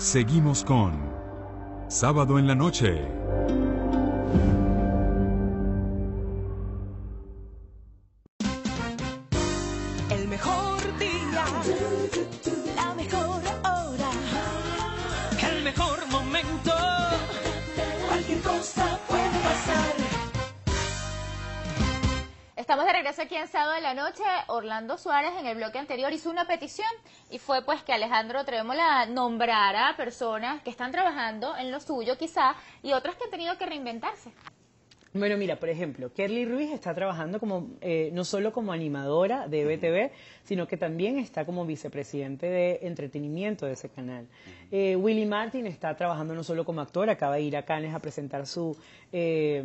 Seguimos con Sábado en la Noche. El mejor día de regreso aquí en sábado de la noche. Orlando Suárez en el bloque anterior hizo una petición y fue pues que Alejandro Tremola nombrara personas que están trabajando en lo suyo quizá y otras que han tenido que reinventarse. Bueno, mira, por ejemplo, Kerly Ruiz está trabajando como, eh, no solo como animadora de EBTV, sino que también está como vicepresidente de entretenimiento de ese canal. Eh, Willy Martin está trabajando no solo como actor, acaba de ir a Cannes a presentar su, eh,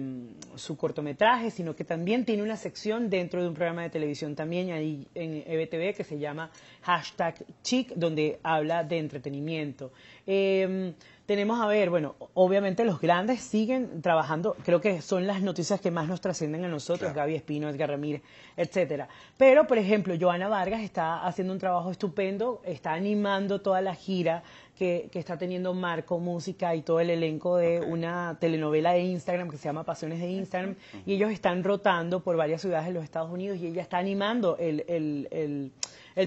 su cortometraje, sino que también tiene una sección dentro de un programa de televisión también ahí en EBTV que se llama Hashtag Chic, donde habla de entretenimiento. Em, tenemos a ver, bueno, obviamente los grandes siguen trabajando, creo que son las noticias que más nos trascienden a nosotros, Gaby Espino, Edgar Ramírez, etcétera. Pero, por ejemplo, Joana Vargas está haciendo un trabajo estupendo, está animando toda la gira que, está teniendo Marco, música y todo el elenco de una telenovela de Instagram que se llama Pasiones de Instagram. Y ellos están rotando por varias ciudades de los Estados Unidos y ella está animando el,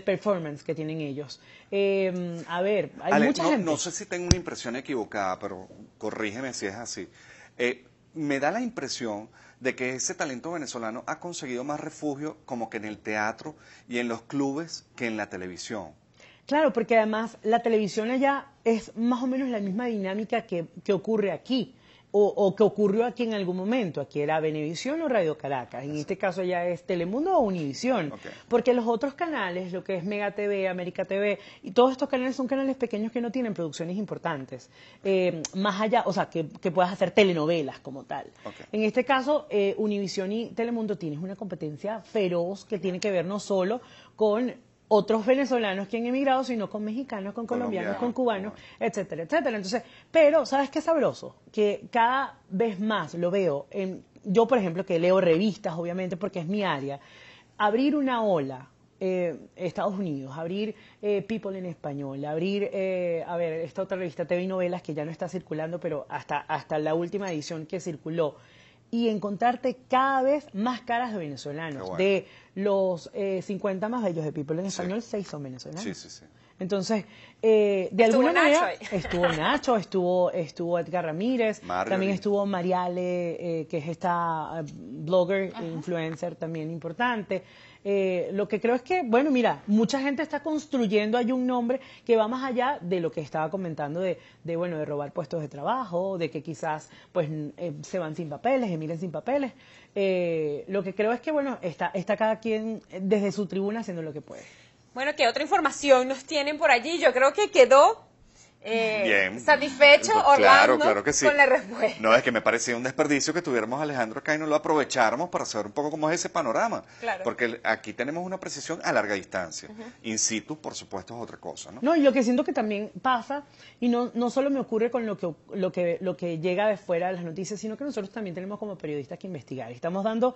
performance que tienen ellos. Em, a ver, hay muchas no, sé si tengo una impresión equivocada, pero corrígeme si es así. Eh, me da la impresión de que ese talento venezolano ha conseguido más refugio como que en el teatro y en los clubes que en la televisión. Claro, porque además la televisión allá es más o menos la misma dinámica que, ocurre aquí. O, que ocurrió aquí en algún momento. Aquí era Venevisión o Radio Caracas. En este caso ya es Telemundo o Univisión. Porque los otros canales, lo que es Mega TV, América TV, y todos estos canales son canales pequeños que no tienen producciones importantes. Eh, más allá, o sea, que, que, puedas hacer telenovelas como tal. En este caso, eh, Univisión y Telemundo tienen una competencia feroz que tiene que ver no solo con otros venezolanos que han emigrado, sino con mexicanos, con colombianos, con cubanos, etcétera, etcétera. Entonces, pero, ¿sabes qué sabroso? Que cada vez más lo veo, yo por ejemplo que leo revistas, obviamente, porque es mi área, abrir una ola eh, Estados Unidos, abrir eh, People en español, abrir, eh, a ver, esta otra revista TV Novelas que ya no está circulando, pero hasta, hasta la última edición que circuló, y encontrarte cada vez más caras de venezolanos. De los eh, 50 más bellos de People en español, 6 son venezolanos. Sí, sí, sí. Entonces, eh, de alguna manera estuvo Nacho, estuvo, estuvo Edgar Ramírez, también estuvo Mariale, eh, que es esta eh, blogger, e influencer también importante. lo que creo es que, bueno, mira, mucha gente está construyendo hay un nombre que va más allá de lo que estaba comentando de, bueno, de robar puestos de trabajo, de que quizás pues se van sin papeles, miren sin papeles. lo que creo es que, bueno, está cada quien desde su tribuna haciendo lo que puede. Bueno, ¿qué otra información nos tienen por allí? Yo creo que quedó eh, satisfecho Orlando con la respuesta. No, es que me parecía un desperdicio que tuviéramos Alejandro acá y no lo aprovecháramos para saber un poco cómo es ese panorama. Porque aquí tenemos una precisión a larga distancia. In situ, por supuesto, es otra cosa. ¿no? no, y lo que siento que también pasa, y no, no solo me ocurre con lo que, lo, que, lo que llega de fuera de las noticias, sino que nosotros también tenemos como periodistas que investigar. Estamos dando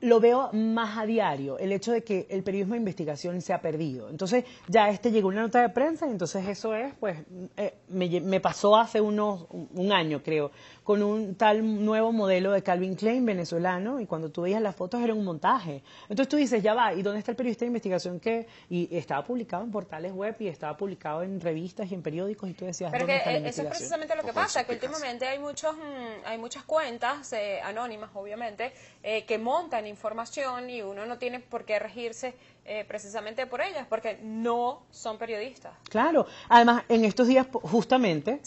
lo veo más a diario, el hecho de que el periodismo de investigación se ha perdido. Entonces, ya este llegó una nota de prensa y entonces eso es, pues, eh, me, pasó hace unos, un año, creo, con un tal nuevo modelo de Calvin Klein venezolano y cuando tú veías las fotos era un montaje. Entonces tú dices, ya va, ¿y dónde está el periodista de investigación que...? Y estaba publicado en portales web y estaba publicado en revistas y en periódicos y tú decías, Pero eso es precisamente lo que pasa, que últimamente hay, muchos, mm, hay muchas cuentas eh, anónimas, obviamente, eh, que montan información y uno no tiene por qué regirse eh, precisamente por ellas, porque no son periodistas. Claro, además en estos días justamente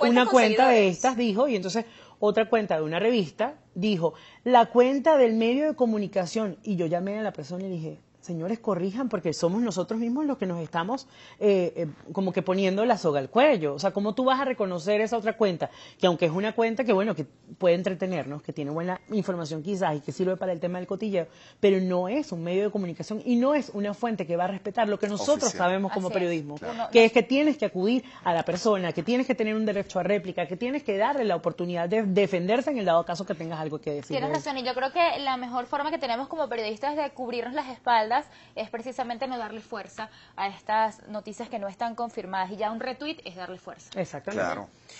una cuenta de estas dijo, y entonces otra cuenta de una revista dijo, la cuenta del medio de comunicación, y yo llamé a la persona y dije, Señores, corrijan porque somos nosotros mismos los que nos estamos eh, eh, como que poniendo la soga al cuello. O sea, ¿cómo tú vas a reconocer esa otra cuenta? Que aunque es una cuenta que, bueno, que puede entretenernos, que tiene buena información quizás y que sirve para el tema del cotilleo, pero no es un medio de comunicación y no es una fuente que va a respetar lo que nosotros sabemos como periodismo, que es que tienes que acudir a la persona, que tienes que tener un derecho a réplica, que tienes que darle la oportunidad de defenderse en el dado caso que tengas algo que decir. Tienes razón y yo creo que la mejor forma que tenemos como periodistas es de cubrirnos las espaldas es precisamente no darle fuerza a estas noticias que no están confirmadas. Y ya un retweet es darle fuerza. Exactamente.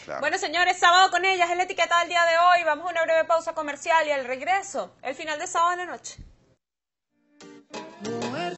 Claro, Bueno, señores, sábado con ellas es la etiqueta del día de hoy. Vamos a una breve pausa comercial y al regreso, el final de sábado en la noche.